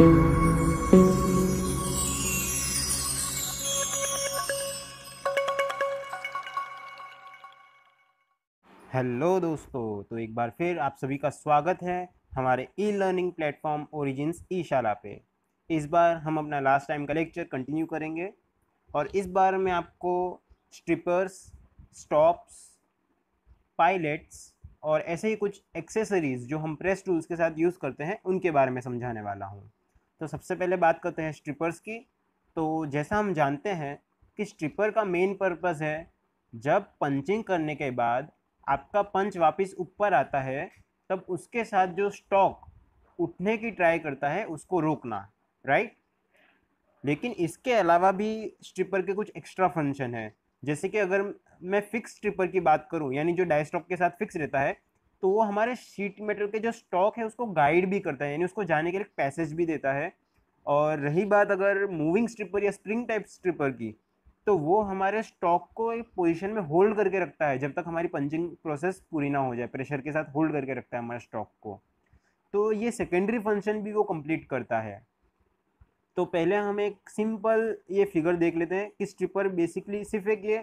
hello दोस्तों तो एक बार फिर आप सभी का स्वागत है हमारे e learning platform origin e शाला पे इस बार हम अपना लास्ट टाइम का लेक्चर कंटिन्यू करेंगे और इस बार मैं आपको स्ट्रिपर्स स्टॉप्स पाइलेट्स और ऐसे ही कुछ एक्सेसरीज़ जो हम प्रेस टूल्स के साथ यूज़ करते हैं उनके बारे में समझाने वाला हूँ तो सबसे पहले बात करते हैं स्ट्रिपर्स की तो जैसा हम जानते हैं कि स्ट्रिपर का मेन पर्पज़ है जब पंचिंग करने के बाद आपका पंच वापस ऊपर आता है तब उसके साथ जो स्टॉक उठने की ट्राई करता है उसको रोकना राइट लेकिन इसके अलावा भी स्ट्रिपर के कुछ एक्स्ट्रा फंक्शन है जैसे कि अगर मैं फिक्स स्ट्रिपर की बात करूं यानी जो डाइस्टॉक के साथ फिक्स रहता है तो वो हमारे शीट मेटल के जो स्टॉक है उसको गाइड भी करता है यानी उसको जाने के लिए पैसेज भी देता है और रही बात अगर मूविंग स्ट्रिपर या स्प्रिंग टाइप स्ट्रिपर की तो वो हमारे स्टॉक को एक पोजिशन में होल्ड करके रखता है जब तक हमारी पंचिंग प्रोसेस पूरी ना हो जाए प्रेशर के साथ होल्ड करके रखता है हमारे स्टॉक को तो ये सेकेंडरी फंक्शन भी वो कंप्लीट करता है तो पहले हम एक सिंपल ये फिगर देख लेते हैं कि स्ट्रिपर बेसिकली सिर्फ एक ये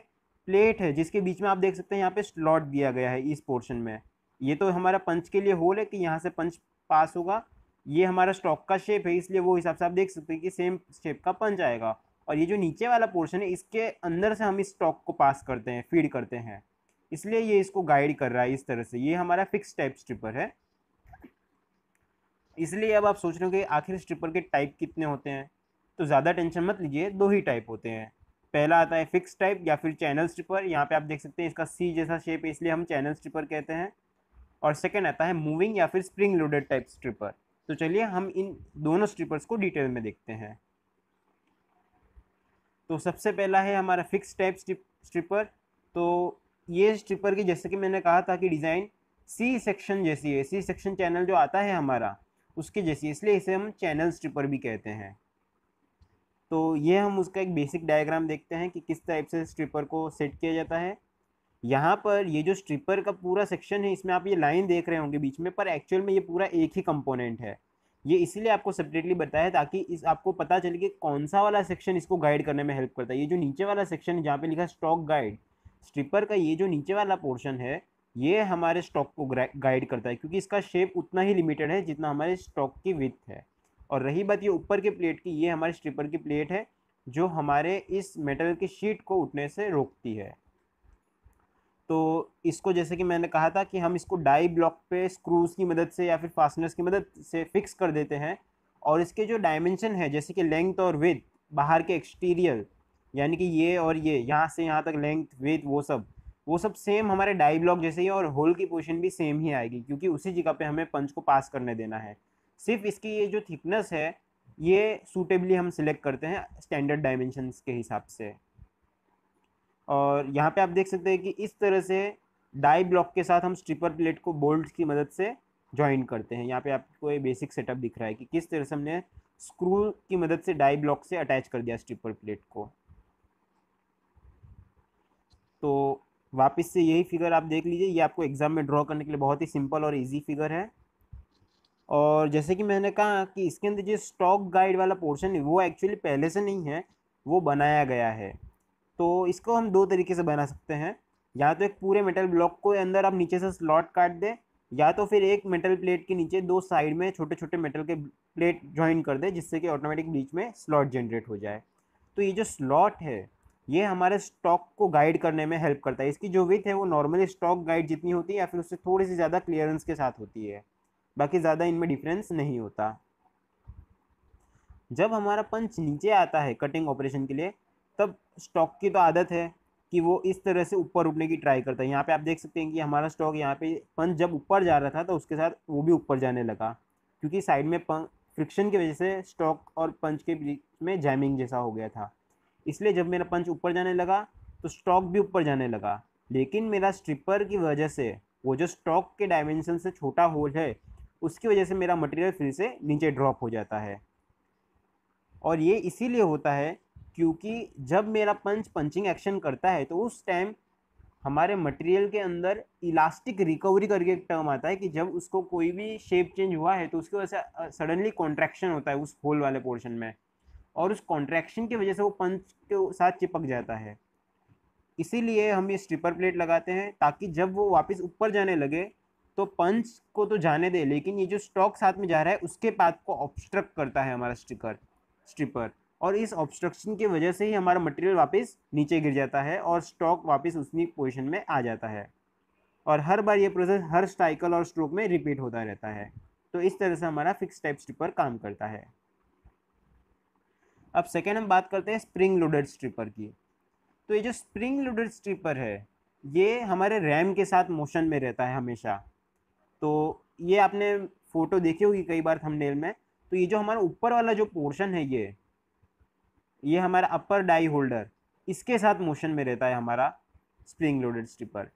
प्लेट है जिसके बीच में आप देख सकते हैं यहाँ पे स्लॉट दिया गया है इस पोर्शन में ये तो हमारा पंच के लिए होल है कि यहाँ से पंच पास होगा ये हमारा स्टॉक का शेप है इसलिए वो हिसाब से आप देख सकते हैं कि सेम शेप का पंच आएगा और ये जो नीचे वाला पोर्शन है इसके अंदर से हम इस स्टॉक को पास करते हैं फीड करते हैं इसलिए ये इसको गाइड कर रहा है इस तरह से ये हमारा फिक्स टाइप स्ट्रिपर है इसलिए अब आप सोच रहे हो कि आखिर स्ट्रिपर के टाइप कितने होते हैं तो ज़्यादा टेंशन मत लीजिए दो ही टाइप होते हैं पहला आता है फिक्स टाइप या फिर चैनल स्ट्रिपर यहाँ पे आप देख सकते हैं इसका सी जैसा शेप है इसलिए हम चैनल स्ट्रिपर कहते हैं और सेकेंड आता है मूविंग या फिर स्प्रिंग लोडेड टाइप स्ट्रिपर तो चलिए हम इन दोनों स्ट्रिपर्स को डिटेल में देखते हैं तो सबसे पहला है हमारा फिक्स टाइप स्ट्रिपर तो ये स्ट्रिपर की जैसे कि मैंने कहा था कि डिज़ाइन सी सेक्शन जैसी है सी सेक्शन चैनल जो आता है हमारा उसके जैसी इसलिए इसे हम चैनल स्ट्रिपर भी कहते हैं तो ये हम उसका एक बेसिक डायग्राम देखते हैं कि किस टाइप से स्ट्रिपर को सेट किया जाता है यहाँ पर ये जो स्ट्रिपर का पूरा सेक्शन है इसमें आप ये लाइन देख रहे होंगे बीच में पर एक्चुअल में ये पूरा एक ही कंपोनेंट है ये इसीलिए आपको सेपरेटली बताया ताकि इस आपको पता चले कि कौन सा वाला सेक्शन इसको गाइड करने में हेल्प करता है ये जो नीचे वाला सेक्शन है जहाँ पे लिखा स्टॉक गाइड स्ट्रिपर का ये जो नीचे वाला पोर्शन है ये हमारे स्टॉक को गाइड करता है क्योंकि इसका शेप उतना ही लिमिटेड है जितना हमारे स्टॉक की विथ है और रही बात ये ऊपर के प्लेट की ये हमारे स्ट्रिपर की प्लेट है जो हमारे इस मेटल की शीट को उठने से रोकती है तो इसको जैसे कि मैंने कहा था कि हम इसको डाई ब्लॉक पे स्क्रूज की मदद से या फिर फास्टनर्स की मदद से फिक्स कर देते हैं और इसके जो डायमेंशन है जैसे कि लेंथ और विथ बाहर के एक्सटीरियर यानी कि ये और ये यहाँ से यहाँ तक लेंथ विथ वो सब वो सब सेम हमारे डाई ब्लॉक जैसे ही और होल की पोजिशन भी सेम ही आएगी क्योंकि उसी जगह पे हमें पंच को पास करने देना है सिर्फ इसकी ये जो थिकनेस है ये सूटेबली हम सिलेक्ट करते हैं स्टैंडर्ड डायमेंशन के हिसाब से और यहाँ पे आप देख सकते हैं कि इस तरह से डाई ब्लॉक के साथ हम स्ट्रिपर प्लेट को बोल्ट की मदद से ज्वाइन करते हैं यहाँ पे आपको ये बेसिक सेटअप दिख रहा है कि किस तरह से हमने स्क्रू की मदद से डाई ब्लॉक से अटैच कर दिया स्ट्रिपर प्लेट को तो वापस से यही फिगर आप देख लीजिए ये आपको एग्ज़ाम में ड्रॉ करने के लिए बहुत ही सिंपल और इजी फिगर है और जैसे कि मैंने कहा कि इसके अंदर जो स्टॉक गाइड वाला पोर्शन है वो एक्चुअली पहले से नहीं है वो बनाया गया है तो इसको हम दो तरीके से बना सकते हैं या तो एक पूरे मेटल ब्लॉक को अंदर आप नीचे से स्लॉट काट दें या तो फिर एक मेटल प्लेट के नीचे दो साइड में छोटे छोटे मेटल के प्लेट ज्वाइन कर दें जिससे कि ऑटोमेटिक बीच में स्लॉट जनरेट हो जाए तो ये जो स्लॉट है ये हमारे स्टॉक को गाइड करने में हेल्प करता है इसकी जो विथ है वो नॉर्मली स्टॉक गाइड जितनी होती है या फिर उससे थोड़ी सी ज़्यादा क्लियरेंस के साथ होती है बाकी ज़्यादा इनमें डिफरेंस नहीं होता जब हमारा पंच नीचे आता है कटिंग ऑपरेशन के लिए तब स्टॉक की तो आदत है कि वो इस तरह से ऊपर उठने की ट्राई करता है यहाँ पे आप देख सकते हैं कि हमारा स्टॉक यहाँ पे पंच जब ऊपर जा रहा था तो उसके साथ वो भी ऊपर जाने लगा क्योंकि साइड में पं फ्रिक्शन की वजह से स्टॉक और पंच के बीच में जैमिंग जैसा हो गया था इसलिए जब मेरा पंच ऊपर जाने लगा तो स्टॉक भी ऊपर जाने लगा लेकिन मेरा स्ट्रिपर की वजह से वो जो स्टॉक के डायमेंशन से छोटा होल है उसकी वजह से मेरा मटेरियल फिर से नीचे ड्रॉप हो जाता है और ये इसीलिए होता है क्योंकि जब मेरा पंच पंचिंग एक्शन करता है तो उस टाइम हमारे मटेरियल के अंदर इलास्टिक रिकवरी करके एक टर्म आता है कि जब उसको कोई भी शेप चेंज हुआ है तो उसकी वजह से सडनली कॉन्ट्रैक्शन होता है उस होल वाले पोर्शन में और उस कॉन्ट्रैक्शन की वजह से वो पंच के साथ चिपक जाता है इसीलिए हम ये स्ट्रिपर प्लेट लगाते हैं ताकि जब वो वापस ऊपर जाने लगे तो पंच को तो जाने दे लेकिन ये जो स्टॉक साथ में जा रहा है उसके पाथ को ऑब्स्ट्रक्ट करता है हमारा स्टिकर स्ट्रिपर और इस ऑब्स्ट्रक्शन की वजह से ही हमारा मटेरियल वापस नीचे गिर जाता है और स्टॉक वापस उसी पोजिशन में आ जाता है और हर बार ये प्रोसेस हर स्टाइकल और स्ट्रोक में रिपीट होता रहता है तो इस तरह से हमारा फिक्स टाइप स्ट्रिपर काम करता है अब सेकेंड हम बात करते हैं स्प्रिंग लोडेड स्ट्रिपर की तो ये जो स्प्रिंग लोडेड स्ट्रिपर है ये हमारे रैम के साथ मोशन में रहता है हमेशा तो ये आपने फ़ोटो देखी होगी कई बार थंबनेल में तो ये जो हमारा ऊपर वाला जो पोर्शन है ये ये हमारा अपर डाई होल्डर इसके साथ मोशन में रहता है हमारा स्प्रिंग लोडेड स्टिपर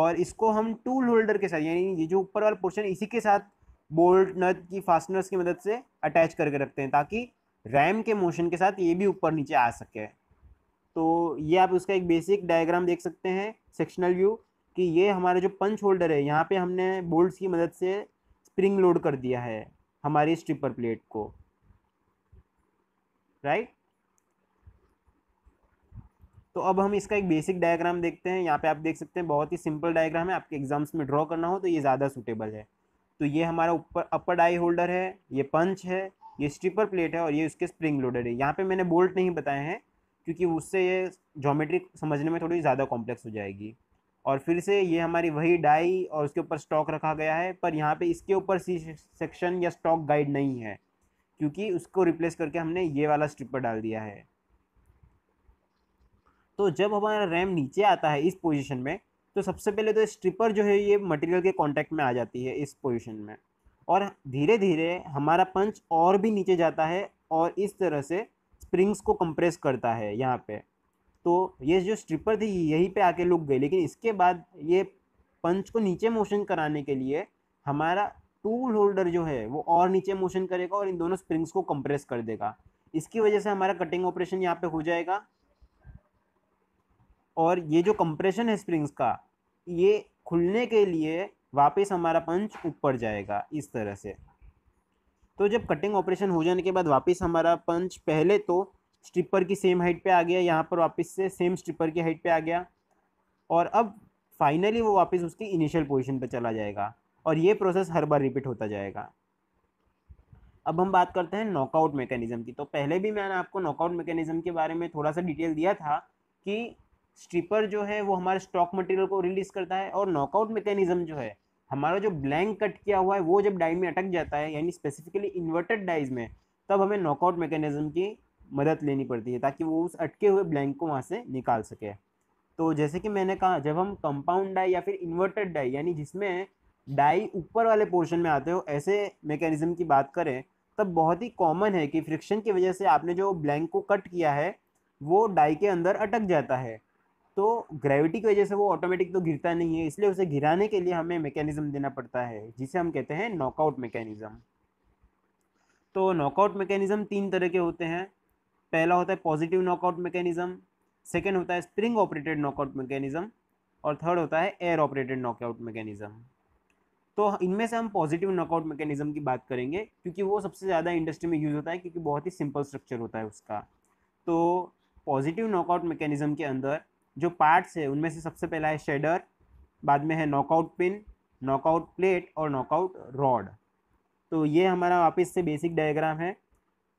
और इसको हम टूल होल्डर के साथ यानी ये जो ऊपर वाला पोर्शन इसी के साथ बोल्ट नट की फास्टनर्स की मदद से अटैच करके रखते हैं ताकि रैम के मोशन के साथ ये भी ऊपर नीचे आ सके तो ये आप उसका एक बेसिक डायग्राम देख सकते हैं सेक्शनल व्यू कि ये हमारा जो पंच होल्डर है यहाँ पे हमने बोल्ट्स की मदद से स्प्रिंग लोड कर दिया है हमारी स्ट्रिपर प्लेट को राइट तो अब हम इसका एक बेसिक डायग्राम देखते हैं यहाँ पे आप देख सकते हैं बहुत ही सिंपल डायग्राम है आपके एग्जाम्स में ड्रॉ करना हो तो ये ज़्यादा सुटेबल है तो ये हमारा ऊपर अपर डाई होल्डर है ये पंच है ये स्ट्रिपर प्लेट है और ये उसके स्प्रिंग लोडर है यहाँ पे मैंने बोल्ट नहीं बताए हैं क्योंकि उससे ये जोमेट्री समझने में थोड़ी ज़्यादा कॉम्प्लेक्स हो जाएगी और फिर से ये हमारी वही डाई और उसके ऊपर स्टॉक रखा गया है पर यहाँ पर इसके ऊपर सी सेक्शन या स्टॉक गाइड नहीं है क्योंकि उसको रिप्लेस करके हमने ये वाला स्ट्रिपर डाल दिया है तो जब हमारा रैम नीचे आता है इस पोजीशन में तो सबसे पहले तो स्ट्रिपर जो है ये मटेरियल के कांटेक्ट में आ जाती है इस पोजीशन में और धीरे धीरे हमारा पंच और भी नीचे जाता है और इस तरह से स्प्रिंग्स को कंप्रेस करता है यहाँ पे तो ये जो स्ट्रिपर थी यहीं पे आके लुक गई लेकिन इसके बाद ये पंच को नीचे मोशन कराने के लिए हमारा टूल होल्डर जो है वो और नीचे मोशन करेगा और इन दोनों स्प्रिंग्स को कंप्रेस कर देगा इसकी वजह से हमारा कटिंग ऑपरेशन यहाँ पे हो जाएगा और ये जो कंप्रेशन है स्प्रिंग्स का ये खुलने के लिए वापस हमारा पंच ऊपर जाएगा इस तरह से तो जब कटिंग ऑपरेशन हो जाने के बाद वापस हमारा पंच पहले तो स्ट्रिपर की सेम हाइट पे आ गया यहाँ पर वापस से सेम स्ट्रिपर की हाइट पे आ गया और अब फाइनली वो वापस उसकी इनिशियल पोजीशन पे चला जाएगा और ये प्रोसेस हर बार रिपीट होता जाएगा अब हम बात करते हैं नॉकआउट मैकेनिज्म की तो पहले भी मैंने आपको नॉकआउट मैकेनिज्म के बारे में थोड़ा सा डिटेल दिया था कि स्ट्रिपर जो है वो हमारे स्टॉक मटेरियल को रिलीज करता है और नॉकआउट मैकेनिज्म जो है हमारा जो ब्लैंक कट किया हुआ है वो जब डाई में अटक जाता है यानी स्पेसिफिकली इन्वर्टेड डाइज में तब हमें नॉकआउट मैकेनिज्म की मदद लेनी पड़ती है ताकि वो उस अटके हुए ब्लैंक को वहाँ से निकाल सके तो जैसे कि मैंने कहा जब हम कंपाउंड डाई या फिर इन्वर्टेड डाई यानी जिसमें डाई ऊपर वाले पोर्शन में आते हो ऐसे मैकेनिज़्म की बात करें तब बहुत ही कॉमन है कि फ्रिक्शन की वजह से आपने जो ब्लैंक को कट किया है वो डाई के अंदर अटक जाता है तो ग्रेविटी की वजह से वो ऑटोमेटिक तो घिरता नहीं है इसलिए उसे घिराने के लिए हमें मैकेनिज़्म देना पड़ता है जिसे हम कहते हैं नॉकआउट मैकेनिज़्म तो नॉकआउट मैकेनिज़्म तीन तरह के होते हैं पहला होता है पॉजिटिव नॉकआउट मैकेनिज़्म सेकेंड होता है स्प्रिंग ऑपरेटेड नॉकआउट मैकेनिज़्म और थर्ड होता है एयर ऑपरेटेड नॉकआउट मैकेनिज़्म तो इनमें से हम पॉजिटिव नॉकआउट मैकेनिज्म की बात करेंगे क्योंकि वो सबसे ज़्यादा इंडस्ट्री में यूज़ होता है क्योंकि बहुत ही सिंपल स्ट्रक्चर होता है उसका तो पॉजिटिव नॉकआउट मैकेनिज्म के अंदर जो पार्ट्स है उनमें से सबसे पहला है शेडर बाद में है नॉकआउट पिन नॉकआउट प्लेट और नॉकआउट रॉड तो ये हमारा वापस से बेसिक डायग्राम है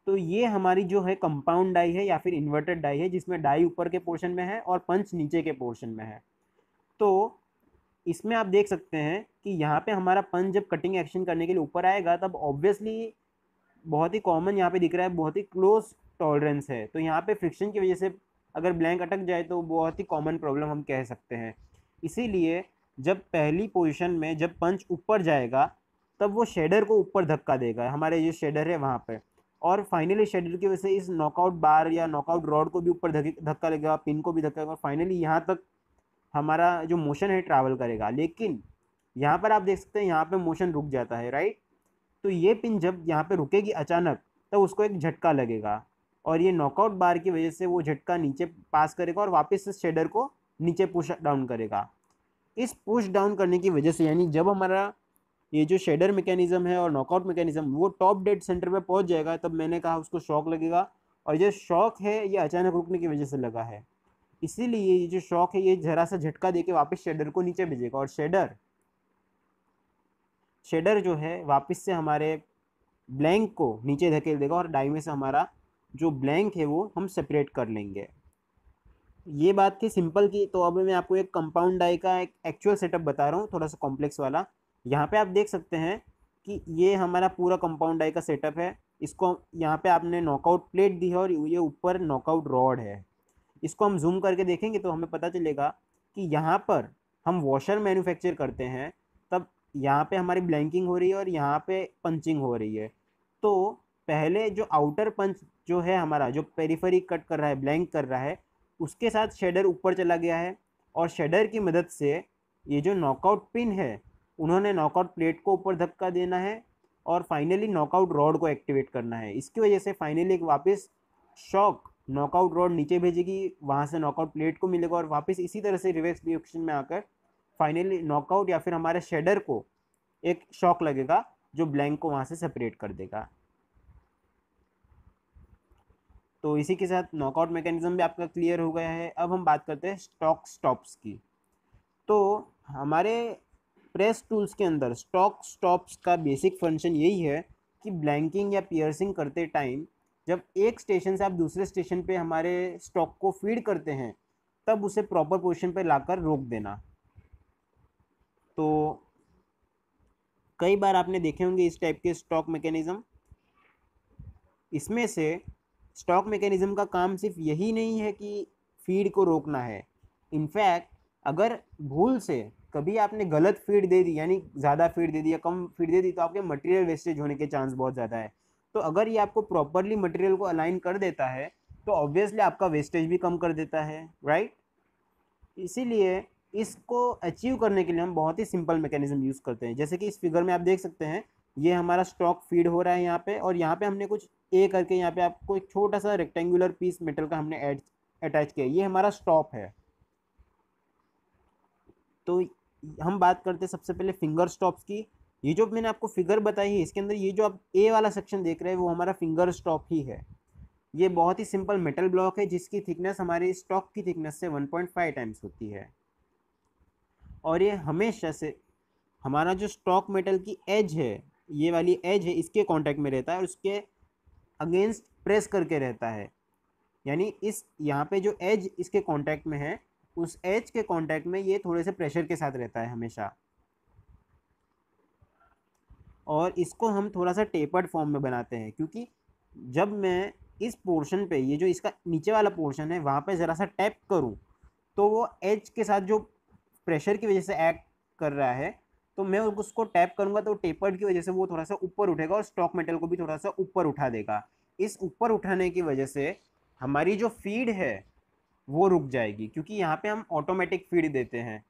तो ये हमारी जो है कंपाउंड डाई है या फिर इन्वर्टेड डाई है जिसमें डाई ऊपर के पोर्शन में है और पंच नीचे के पोर्शन में है तो इसमें आप देख सकते हैं कि यहाँ पे हमारा पन जब कटिंग एक्शन करने के लिए ऊपर आएगा तब ऑब्वियसली बहुत ही कॉमन यहाँ पे दिख रहा है बहुत ही क्लोज टॉलरेंस है तो यहाँ पे फ्रिक्शन की वजह से अगर ब्लैंक अटक जाए तो बहुत ही कॉमन प्रॉब्लम हम कह सकते हैं इसीलिए जब पहली पोजिशन में जब पंच ऊपर जाएगा तब वो शेडर को ऊपर धक्का देगा हमारे जो शेडर है वहाँ पर और फाइनली शेडर की वजह से इस नॉकआउट बार या नॉकआउट रॉड को भी ऊपर धक्का लगेगा पिन को भी धक्का लगेगा फाइनली यहाँ तक हमारा जो मोशन है ट्रैवल करेगा लेकिन यहाँ पर आप देख सकते हैं यहाँ पर मोशन रुक जाता है राइट तो ये पिन जब यहाँ पर रुकेगी अचानक तब तो उसको एक झटका लगेगा और ये नॉकआउट बार की वजह से वो झटका नीचे पास करेगा और वापस इस शेडर को नीचे पुश डाउन करेगा इस पुश डाउन करने की वजह से यानी जब हमारा ये जो शेडर मैकेनिज़्म है और नॉकआउट मैकेनिज़्म वो टॉप डेड सेंटर पे पहुंच जाएगा तब मैंने कहा उसको शॉक लगेगा और ये शॉक है ये अचानक रुकने की वजह से लगा है इसीलिए ये जो शॉक है ये जरा सा झटका देके वापस शेडर को नीचे भेजेगा और शेडर शेडर जो है वापस से हमारे ब्लैंक को नीचे धकेल देगा और डाई में से हमारा जो ब्लैंक है वो हम सेपरेट कर लेंगे ये बात थी सिंपल की तो अब मैं आपको एक कंपाउंड डाई का एक एक्चुअल सेटअप बता रहा हूँ थोड़ा सा कॉम्प्लेक्स वाला यहाँ पे आप देख सकते हैं कि ये हमारा पूरा कंपाउंड डाई का सेटअप है इसको यहाँ पे आपने नॉकआउट प्लेट दी है और ये ऊपर नॉकआउट रॉड है इसको हम जूम करके देखेंगे तो हमें पता चलेगा कि यहाँ पर हम वॉशर मैन्युफैक्चर करते हैं तब यहाँ पे हमारी ब्लैंकिंग हो रही है और यहाँ पे पंचिंग हो रही है तो पहले जो आउटर पंच जो है हमारा जो पेरीफरी कट कर रहा है ब्लैंक कर रहा है उसके साथ शेडर ऊपर चला गया है और शेडर की मदद से ये जो नॉकआउट पिन है उन्होंने नॉकआउट प्लेट को ऊपर धक्का देना है और फाइनली नॉकआउट रॉड को एक्टिवेट करना है इसकी वजह से फाइनली एक वापस शॉक नॉकआउट रॉड नीचे भेजेगी वहाँ से नॉकआउट प्लेट को मिलेगा और वापस इसी तरह से रिवर्स रिएक्शन में आकर फाइनली नॉकआउट या फिर हमारे शेडर को एक शॉक लगेगा जो ब्लैंक को वहाँ से सेपरेट कर देगा तो इसी के साथ नॉकआउट मैकेनिज्म भी आपका क्लियर हो गया है अब हम बात करते हैं स्टॉक स्टॉप्स की तो हमारे प्रेस टूल्स के अंदर स्टॉक स्टॉप्स का बेसिक फंक्शन यही है कि ब्लैंकिंग या पियर्सिंग करते टाइम जब एक स्टेशन से आप दूसरे स्टेशन पे हमारे स्टॉक को फीड करते हैं तब उसे प्रॉपर पोजिशन पे लाकर रोक देना तो कई बार आपने देखे होंगे इस टाइप के स्टॉक मैकेनिज़्म इसमें से स्टॉक मैकेनिज़्म का काम सिर्फ यही नहीं है कि फीड को रोकना है इनफैक्ट अगर भूल से कभी आपने गलत फीड दे दी यानी ज़्यादा फीड दे दी या कम फीड दे दी तो आपके मटेरियल वेस्टेज होने के चांस बहुत ज़्यादा है तो अगर ये आपको प्रॉपरली मटेरियल को अलाइन कर देता है तो ऑब्वियसली आपका वेस्टेज भी कम कर देता है राइट इसीलिए इसको अचीव करने के लिए हम बहुत ही सिंपल मैकेनिज्म यूज़ करते हैं जैसे कि इस फिगर में आप देख सकते हैं ये हमारा स्टॉक फीड हो रहा है यहाँ पे और यहाँ पे हमने कुछ ए करके यहाँ पे आपको एक छोटा सा रेक्टेंगुलर पीस मेटल का हमने एड अटैच किया ये हमारा स्टॉप है तो हम बात करते हैं सबसे पहले फिंगर स्टॉप्स की ये जो मैंने आपको फिगर बताई है इसके अंदर ये जो आप ए वाला सेक्शन देख रहे हैं वो हमारा फिंगर स्टॉक ही है ये बहुत ही सिंपल मेटल ब्लॉक है जिसकी थिकनेस हमारे स्टॉक की थिकनेस से 1.5 टाइम्स होती है और ये हमेशा से हमारा जो स्टॉक मेटल की एज है ये वाली एज है इसके कॉन्टैक्ट में रहता है और उसके अगेंस्ट प्रेस करके रहता है यानी इस यहाँ पे जो एज इसके कॉन्टैक्ट में है उस एज के कॉन्टैक्ट में ये थोड़े से प्रेशर के साथ रहता है हमेशा और इसको हम थोड़ा सा टेपर्ड फॉर्म में बनाते हैं क्योंकि जब मैं इस पोर्शन पे ये जो इसका नीचे वाला पोर्शन है वहाँ पे ज़रा सा टैप करूँ तो वो एज के साथ जो प्रेशर की वजह से एक्ट कर रहा है तो मैं उसको टैप करूँगा तो टेपर्ड की वजह से वो थोड़ा सा ऊपर उठेगा और स्टॉक मेटल को भी थोड़ा सा ऊपर उठा देगा इस ऊपर उठाने की वजह से हमारी जो फीड है वो रुक जाएगी क्योंकि यहाँ पे हम ऑटोमेटिक फीड देते हैं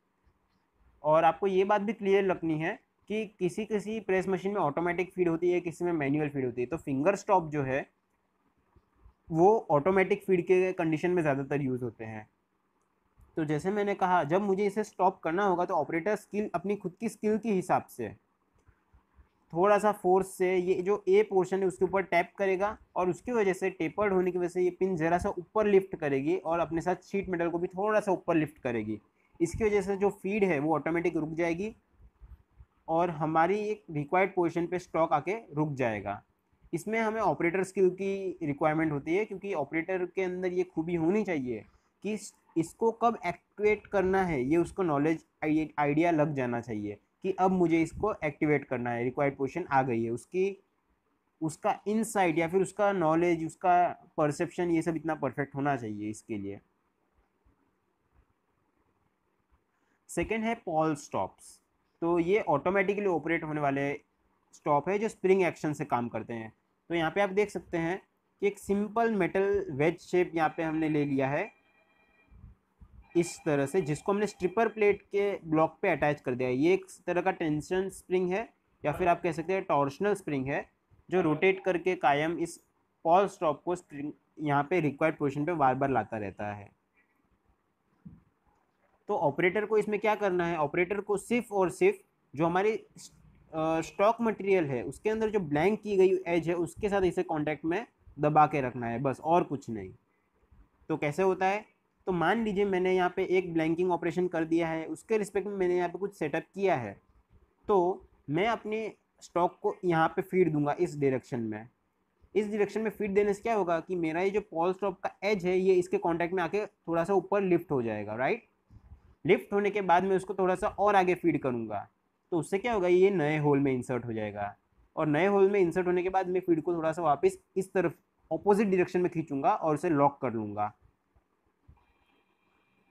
और आपको ये बात भी क्लियर रखनी है कि किसी किसी प्रेस मशीन में ऑटोमेटिक फीड होती है किसी में मैनुअल फीड होती है तो फिंगर स्टॉप जो है वो ऑटोमेटिक फीड के कंडीशन में ज़्यादातर यूज़ होते हैं तो जैसे मैंने कहा जब मुझे इसे स्टॉप करना होगा तो ऑपरेटर स्किल अपनी खुद की स्किल के हिसाब से थोड़ा सा फोर्स से ये जो ए पोर्शन है उसके ऊपर टैप करेगा और उसकी वजह से टेपर्ड होने की वजह से ये पिन ज़रा सा ऊपर लिफ्ट करेगी और अपने साथ शीट मेटल को भी थोड़ा सा ऊपर लिफ्ट करेगी इसकी वजह से जो फीड है वो ऑटोमेटिक रुक जाएगी और हमारी एक रिक्वायर्ड पोजिशन पे स्टॉक आके रुक जाएगा इसमें हमें ऑपरेटर स्किल की रिक्वायरमेंट होती है क्योंकि ऑपरेटर के अंदर ये खूबी होनी चाहिए कि इसको कब एक्टिवेट करना है ये उसको नॉलेज आइडिया लग जाना चाहिए कि अब मुझे इसको एक्टिवेट करना है रिक्वायर्ड पोजिशन आ गई है उसकी उसका इनसाइट या फिर उसका नॉलेज उसका परसेप्शन ये सब इतना परफेक्ट होना चाहिए इसके लिए सेकेंड है पॉल स्टॉप्स तो ये ऑटोमेटिकली ऑपरेट होने वाले स्टॉप है जो स्प्रिंग एक्शन से काम करते हैं तो यहाँ पे आप देख सकते हैं कि एक सिंपल मेटल वेज शेप यहाँ पे हमने ले लिया है इस तरह से जिसको हमने स्ट्रिपर प्लेट के ब्लॉक पे अटैच कर दिया है ये एक तरह का टेंशन स्प्रिंग है या फिर आप कह सकते हैं टॉर्शनल स्प्रिंग है जो रोटेट करके कायम इस पॉल स्टॉप को स्प्रिंग यहाँ पे रिक्वायर्ड पोजिशन पर बार बार लाता रहता है तो ऑपरेटर को इसमें क्या करना है ऑपरेटर को सिर्फ और सिर्फ जो हमारी स्टॉक मटेरियल है उसके अंदर जो ब्लैंक की गई एज है उसके साथ इसे कॉन्टैक्ट में दबा के रखना है बस और कुछ नहीं तो कैसे होता है तो मान लीजिए मैंने यहाँ पे एक ब्लैंकिंग ऑपरेशन कर दिया है उसके रिस्पेक्ट में मैंने यहाँ पे कुछ सेटअप किया है तो मैं अपने स्टॉक को यहाँ पे फीड दूंगा इस डायरेक्शन में इस डायरेक्शन में फीड देने से क्या होगा कि मेरा ये जो पॉल स्टॉप का एज है ये इसके कॉन्टैक्ट में आके थोड़ा सा ऊपर लिफ्ट हो जाएगा राइट लिफ्ट होने के बाद मैं उसको थोड़ा सा और आगे फीड करूँगा तो उससे क्या होगा ये नए होल में इंसर्ट हो जाएगा और नए होल में इंसर्ट होने के बाद मैं फीड को थोड़ा सा वापस इस तरफ ऑपोजिट डिरेक्शन में खींचूंगा और उसे लॉक कर लूँगा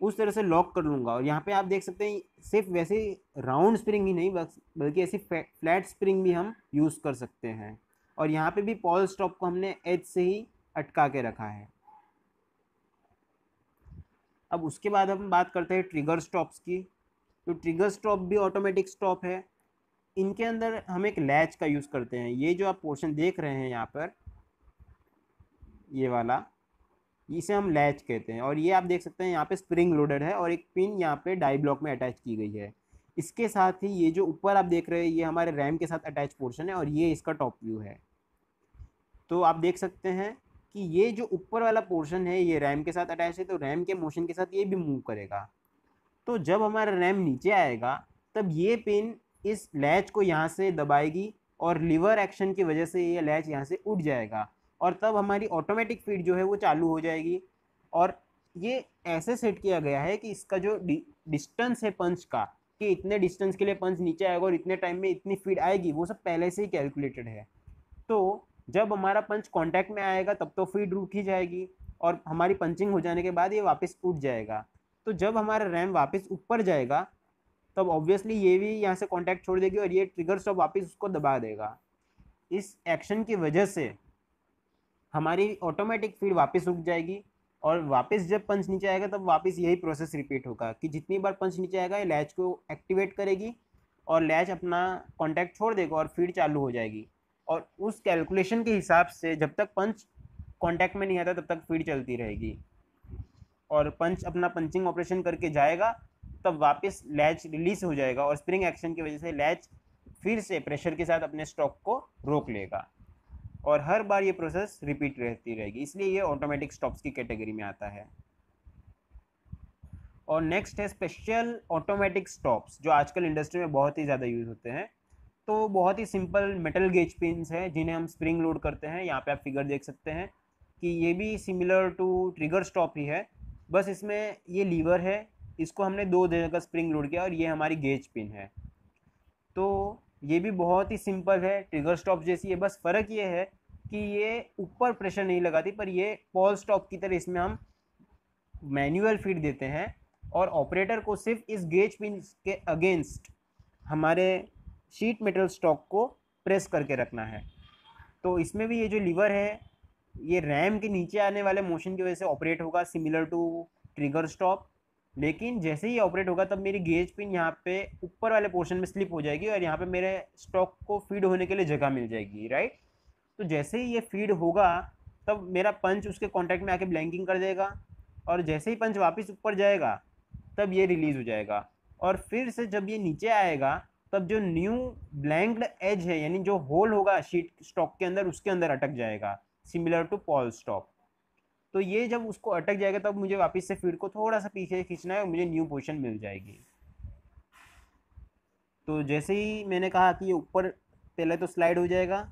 उस तरह से लॉक कर लूँगा और यहाँ पे आप देख सकते हैं सिर्फ वैसे राउंड स्प्रिंग ही नहीं बल्कि ऐसी फ्लैट स्प्रिंग भी हम यूज़ कर सकते हैं और यहाँ पे भी पॉल स्टॉप को हमने एज से ही अटका के रखा है अब उसके बाद हम बात करते हैं ट्रिगर स्टॉप्स की तो ट्रिगर स्टॉप भी ऑटोमेटिक स्टॉप है इनके अंदर हम एक लैच का यूज़ करते हैं ये जो आप पोर्शन देख रहे हैं यहाँ पर ये वाला इसे हम लैच कहते हैं और ये आप देख सकते हैं यहाँ पे स्प्रिंग लोडेड है और एक पिन यहाँ पे डाई ब्लॉक में अटैच की गई है इसके साथ ही ये जो ऊपर आप देख रहे हैं ये हमारे रैम के साथ अटैच पोर्शन है और ये इसका टॉप व्यू है तो आप देख सकते हैं कि ये जो ऊपर वाला पोर्शन है ये रैम के साथ अटैच है तो रैम के मोशन के साथ ये भी मूव करेगा तो जब हमारा रैम नीचे आएगा तब ये पिन इस लैच को यहाँ से दबाएगी और लीवर एक्शन की वजह से ये लैच यहाँ से उठ जाएगा और तब हमारी ऑटोमेटिक फीड जो है वो चालू हो जाएगी और ये ऐसे सेट किया गया है कि इसका जो डिस्टेंस है पंच का कि इतने डिस्टेंस के लिए पंच नीचे आएगा और इतने टाइम में इतनी फीड आएगी वो सब पहले से ही कैलकुलेटेड है तो जब हमारा पंच कांटेक्ट में आएगा तब तो फीड रुकी जाएगी और हमारी पंचिंग हो जाने के बाद ये वापस उठ जाएगा तो जब हमारा रैम वापस ऊपर जाएगा तब ऑब्वियसली ये भी यहाँ से कांटेक्ट छोड़ देगी और ये ट्रिगर स्टॉप वापस उसको दबा देगा इस एक्शन की वजह से हमारी ऑटोमेटिक फीड वापस रुक जाएगी और वापस जब पंच नीचे आएगा तब वापस यही प्रोसेस रिपीट होगा कि जितनी बार पंच नीचे आएगा ये लैच को एक्टिवेट करेगी और लैच अपना कांटेक्ट छोड़ देगा और फीड चालू हो जाएगी और उस कैलकुलेशन के हिसाब से जब तक पंच कांटेक्ट में नहीं आता तब तक फीड चलती रहेगी और पंच अपना पंचिंग ऑपरेशन करके जाएगा तब वापस लैच रिलीज हो जाएगा और स्प्रिंग एक्शन की वजह से लैच फिर से प्रेशर के साथ अपने स्टॉक को रोक लेगा और हर बार ये प्रोसेस रिपीट रहती रहेगी इसलिए ये ऑटोमेटिक स्टॉप्स की कैटेगरी में आता है और नेक्स्ट है स्पेशल ऑटोमेटिक स्टॉप्स जो आजकल इंडस्ट्री में बहुत ही ज़्यादा यूज़ होते हैं तो बहुत ही सिंपल मेटल गेज पिन है जिन्हें हम स्प्रिंग लोड करते हैं यहाँ पे आप फिगर देख सकते हैं कि ये भी सिमिलर टू ट्रिगर स्टॉप ही है बस इसमें ये लीवर है इसको हमने दो का स्प्रिंग लोड किया और ये हमारी गेज पिन है तो ये भी बहुत ही सिंपल है ट्रिगर स्टॉप जैसी है बस फ़र्क ये है कि ये ऊपर प्रेशर नहीं लगाती पर ये पॉल स्टॉप की तरह इसमें हम मैनुअल फीड देते हैं और ऑपरेटर को सिर्फ इस गेज पिन के अगेंस्ट हमारे शीट मेटल स्टॉक को प्रेस करके रखना है तो इसमें भी ये जो लीवर है ये रैम के नीचे आने वाले मोशन की वजह से ऑपरेट होगा सिमिलर टू ट्रिगर स्टॉप लेकिन जैसे ही ऑपरेट होगा तब मेरी गेज पिन यहाँ पे ऊपर वाले पोर्शन में स्लिप हो जाएगी और यहाँ पे मेरे स्टॉक को फीड होने के लिए जगह मिल जाएगी राइट तो जैसे ही ये फीड होगा तब मेरा पंच उसके कॉन्टैक्ट में आके ब्लैंकिंग कर देगा और जैसे ही पंच वापस ऊपर जाएगा तब ये रिलीज़ हो जाएगा और फिर से जब ये नीचे आएगा तब जो न्यू ब्लैंक्ड एज है यानी जो होल होगा शीट स्टॉक के अंदर उसके अंदर अटक जाएगा सिमिलर टू पॉल स्टॉक तो ये जब उसको अटक जाएगा तब मुझे वापस से फीड को थोड़ा सा पीछे खींचना है और मुझे न्यू पोजिशन मिल जाएगी तो जैसे ही मैंने कहा कि ये ऊपर पहले तो स्लाइड हो जाएगा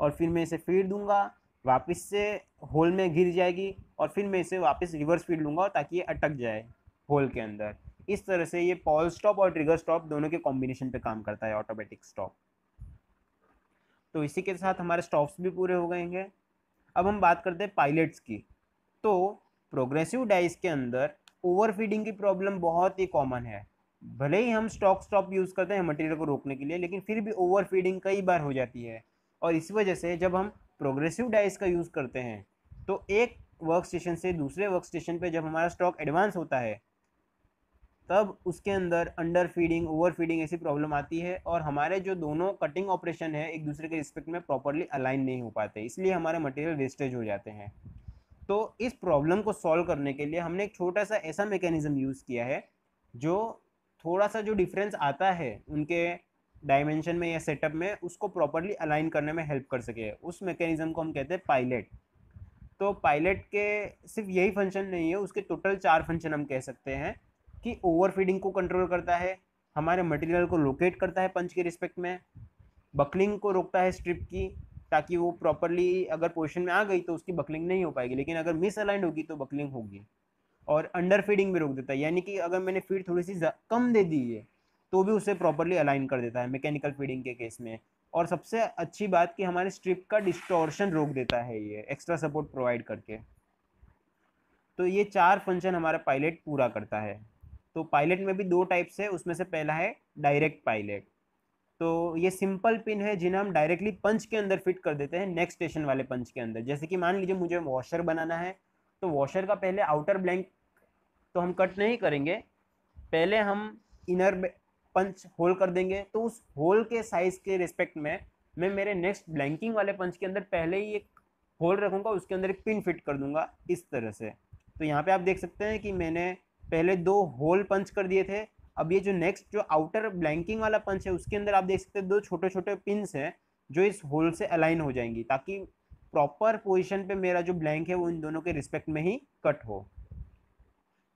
और फिर मैं इसे फीड दूंगा वापस से होल में घिर जाएगी और फिर मैं इसे वापस रिवर्स फीड लूँगा ताकि ये अटक जाए होल के अंदर इस तरह से ये पॉल स्टॉप और ट्रिगर स्टॉप दोनों के कॉम्बिनेशन पे काम करता है ऑटोमेटिक स्टॉप तो इसी के साथ हमारे स्टॉप्स भी पूरे हो गए हैं अब हम बात करते हैं पायलट्स की तो प्रोग्रेसिव डाइस के अंदर ओवरफीडिंग की प्रॉब्लम बहुत ही कॉमन है भले ही हम स्टॉक स्टॉप यूज़ करते हैं मटेरियल को रोकने के लिए लेकिन फिर भी ओवरफीडिंग कई बार हो जाती है और इस वजह से जब हम प्रोग्रेसिव डाइस का यूज़ करते हैं तो एक वर्क स्टेशन से दूसरे वर्क स्टेशन पर जब हमारा स्टॉक एडवांस होता है तब उसके अंदर अंडर फीडिंग ओवर फीडिंग ऐसी प्रॉब्लम आती है और हमारे जो दोनों कटिंग ऑपरेशन है एक दूसरे के रिस्पेक्ट में प्रॉपरली अलाइन नहीं हो पाते इसलिए हमारे मटेरियल वेस्टेज हो जाते हैं तो इस प्रॉब्लम को सॉल्व करने के लिए हमने एक छोटा सा ऐसा मेकेनिज़्म यूज़ किया है जो थोड़ा सा जो डिफरेंस आता है उनके डायमेंशन में या सेटअप में उसको प्रॉपरली अलाइन करने में हेल्प कर सके उस मैकेनिज़्म को हम कहते हैं पायलट तो पायलट के सिर्फ यही फंक्शन नहीं है उसके टोटल चार फंक्शन हम कह सकते हैं कि ओवर फीडिंग को कंट्रोल करता है हमारे मटेरियल को लोकेट करता है पंच के रिस्पेक्ट में बकलिंग को रोकता है स्ट्रिप की ताकि वो प्रॉपरली अगर पोजिशन में आ गई तो उसकी बकलिंग नहीं हो पाएगी लेकिन अगर मिस अलाइंड होगी तो बकलिंग होगी और अंडर फीडिंग भी रोक देता है यानी कि अगर मैंने फीड थोड़ी सी कम दे दी है तो भी उसे प्रॉपरली अलाइन कर देता है मैकेनिकल फीडिंग के केस में और सबसे अच्छी बात कि हमारे स्ट्रिप का डिस्टॉर्शन रोक देता है ये एक्स्ट्रा सपोर्ट प्रोवाइड करके तो ये चार फंक्शन हमारा पायलट पूरा करता है तो पायलट में भी दो टाइप्स है उसमें से पहला है डायरेक्ट पायलट तो ये सिंपल पिन है जिन्हें हम डायरेक्टली पंच के अंदर फिट कर देते हैं नेक्स्ट स्टेशन वाले पंच के अंदर जैसे कि मान लीजिए मुझे वॉशर बनाना है तो वॉशर का पहले आउटर ब्लैंक तो हम कट नहीं करेंगे पहले हम इनर पंच होल कर देंगे तो उस होल के साइज़ के रिस्पेक्ट में मैं मेरे नेक्स्ट ब्लैंकिंग वाले पंच के अंदर पहले ही एक होल रखूँगा उसके अंदर एक पिन फिट कर दूंगा इस तरह से तो यहाँ पे आप देख सकते हैं कि मैंने पहले दो होल पंच कर दिए थे अब ये जो नेक्स्ट जो आउटर ब्लैंकिंग वाला पंच है उसके अंदर आप देख सकते हैं दो छोटे छोटे पिंस हैं जो इस होल से अलाइन हो जाएंगी ताकि प्रॉपर पोजिशन पर मेरा जो ब्लैंक है वो इन दोनों के रिस्पेक्ट में ही कट हो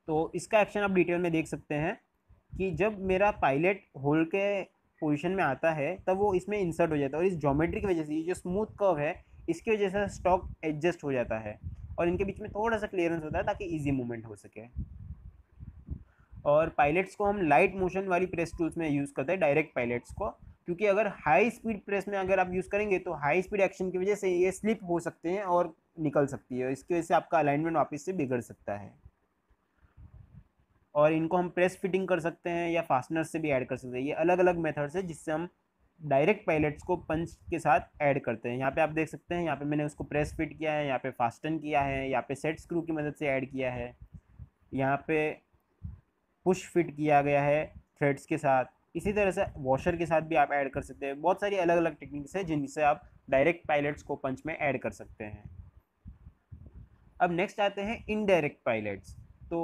तो इसका एक्शन आप डिटेल में देख सकते हैं कि जब मेरा पायलट होल के पोजीशन में आता है तब वो इसमें इंसर्ट हो जाता है और इस जोमेट्री की वजह से ये जो स्मूथ कर्व है इसकी वजह से स्टॉक एडजस्ट हो जाता है और इनके बीच में थोड़ा सा क्लियरेंस होता है ताकि ईजी मूवमेंट हो सके और पायलट्स को हम लाइट मोशन वाली प्रेस टूल्स में यूज़ करते हैं डायरेक्ट पायलट्स को क्योंकि अगर हाई स्पीड प्रेस में अगर आप यूज़ करेंगे तो हाई स्पीड एक्शन की वजह से ये स्लिप हो सकते हैं और निकल सकती है इसकी वजह से आपका अलाइनमेंट वापस से बिगड़ सकता है और इनको हम प्रेस फिटिंग कर सकते हैं या फास्टनर से भी ऐड कर सकते हैं ये अलग अलग मेथड्स है जिससे हम डायरेक्ट पायलट्स को पंच के साथ ऐड करते हैं यहाँ पे आप देख सकते हैं यहाँ पे मैंने उसको प्रेस फिट किया है यहाँ पे फास्टन किया है यहाँ पे सेट स्क्रू की मदद से ऐड किया है यहाँ पे पुश फिट किया गया है थ्रेड्स के साथ इसी तरह से वॉशर के साथ भी आप ऐड कर सकते हैं बहुत सारी अलग अलग टेक्निक्स हैं जिनसे आप डायरेक्ट पायलट्स को पंच में ऐड कर सकते हैं अब नेक्स्ट आते हैं इनडायरेक्ट पायलट्स तो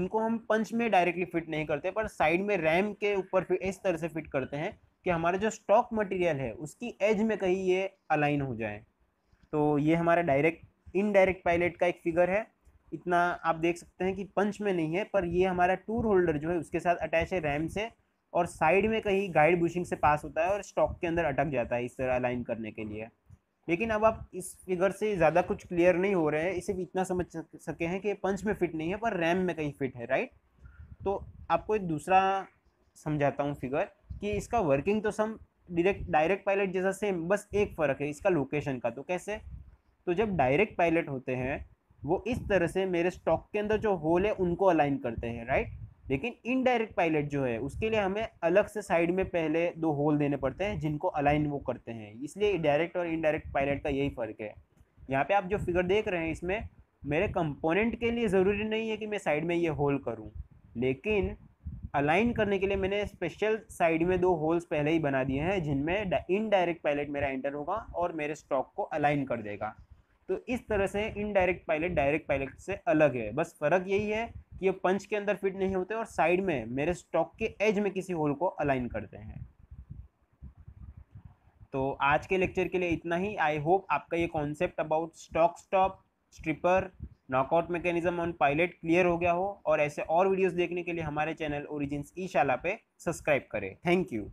इनको हम पंच में डायरेक्टली फिट नहीं करते पर साइड में रैम के ऊपर इस तरह से फिट करते हैं कि हमारा जो स्टॉक मटेरियल है उसकी एज में कहीं ये अलाइन हो जाए तो ये हमारा डायरेक्ट इनडायरेक्ट पायलट का एक फिगर है इतना आप देख सकते हैं कि पंच में नहीं है पर ये हमारा टूर होल्डर जो है उसके साथ अटैच है रैम से और साइड में कहीं गाइड बुशिंग से पास होता है और स्टॉक के अंदर अटक जाता है इस तरह अलाइन करने के लिए लेकिन अब आप इस फिगर से ज़्यादा कुछ क्लियर नहीं हो रहे हैं इसे भी इतना समझ सके हैं कि पंच में फिट नहीं है पर रैम में कहीं फिट है राइट तो आपको एक दूसरा समझाता हूँ फिगर कि इसका वर्किंग तो सम डायरेक्ट डायरेक्ट पायलट जैसा सेम बस एक फ़र्क है इसका लोकेशन का तो कैसे तो जब डायरेक्ट पायलट होते हैं वो इस तरह से मेरे स्टॉक के अंदर जो होल है उनको अलाइन करते हैं राइट लेकिन इनडायरेक्ट पायलट जो है उसके लिए हमें अलग से साइड में पहले दो होल देने पड़ते हैं जिनको अलाइन वो करते हैं इसलिए डायरेक्ट और इनडायरेक्ट पायलट का यही फ़र्क है यहाँ पे आप जो फिगर देख रहे हैं इसमें मेरे कंपोनेंट के लिए ज़रूरी नहीं है कि मैं साइड में ये होल करूँ लेकिन अलाइन करने के लिए मैंने स्पेशल साइड में दो होल्स पहले ही बना दिए हैं जिनमें इनडायरेक्ट पायलट मेरा एंटर होगा और मेरे स्टॉक को अलाइन कर देगा तो इस तरह से इनडायरेक्ट पायलट डायरेक्ट पायलट से अलग है बस फर्क यही है कि ये पंच के अंदर फिट नहीं होते और साइड में मेरे स्टॉक के एज में किसी होल को अलाइन करते हैं तो आज के लेक्चर के लिए इतना ही आई होप आपका ये concept about stock stop stripper knockout mechanism on pilot clear हो गया हो और ऐसे और वीडियोस देखने के लिए हमारे चैनल ओरिजिन ईशाला पे सब्सक्राइब करें थैंक यू